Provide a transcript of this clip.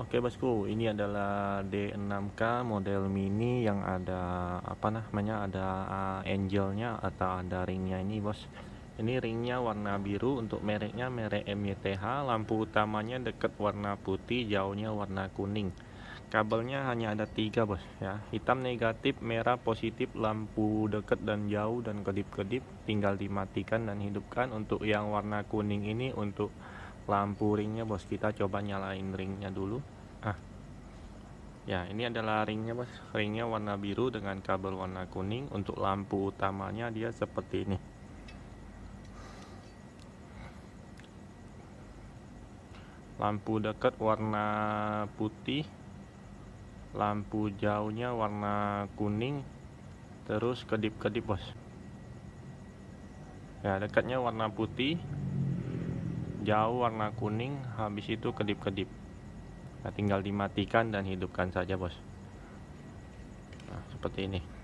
Oke bosku, ini adalah D6K model mini yang ada apa namanya ada eh, angelnya atau ada ringnya ini bos. Ini ringnya warna biru untuk mereknya merek MYTH, lampu utamanya dekat warna putih, jauhnya warna kuning. Kabelnya hanya ada tiga bos ya, hitam negatif, merah positif, lampu dekat dan jauh dan kedip-kedip, tinggal dimatikan dan hidupkan. Untuk yang warna kuning ini untuk lampu ringnya bos kita coba nyalain ringnya dulu ah ya ini adalah ringnya bos ringnya warna biru dengan kabel warna kuning untuk lampu utamanya dia seperti ini lampu dekat warna putih lampu jauhnya warna kuning terus kedip-kedip bos ya dekatnya warna putih jauh warna kuning habis itu kedip-kedip nah tinggal dimatikan dan hidupkan saja bos nah seperti ini